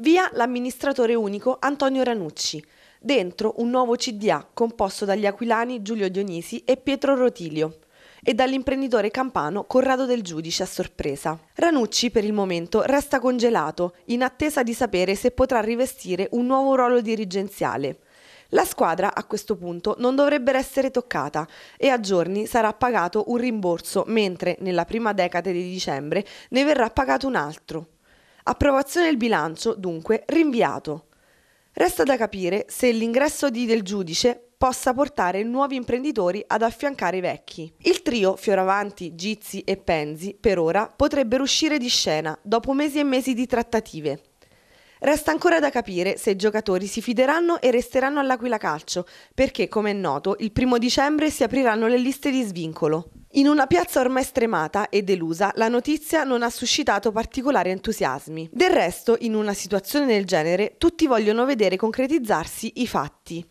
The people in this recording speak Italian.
Via l'amministratore unico Antonio Ranucci. Dentro un nuovo CDA composto dagli aquilani Giulio Dionisi e Pietro Rotilio e dall'imprenditore campano Corrado del Giudice a sorpresa. Ranucci per il momento resta congelato in attesa di sapere se potrà rivestire un nuovo ruolo dirigenziale. La squadra a questo punto non dovrebbe essere toccata e a giorni sarà pagato un rimborso, mentre nella prima decade di dicembre ne verrà pagato un altro. Approvazione del bilancio, dunque, rinviato. Resta da capire se l'ingresso di del giudice possa portare nuovi imprenditori ad affiancare i vecchi. Il trio Fioravanti, Gizzi e Penzi, per ora, potrebbero uscire di scena dopo mesi e mesi di trattative. Resta ancora da capire se i giocatori si fideranno e resteranno all'Aquila Calcio, perché, come è noto, il primo dicembre si apriranno le liste di svincolo. In una piazza ormai stremata e delusa, la notizia non ha suscitato particolari entusiasmi. Del resto, in una situazione del genere, tutti vogliono vedere concretizzarsi i fatti.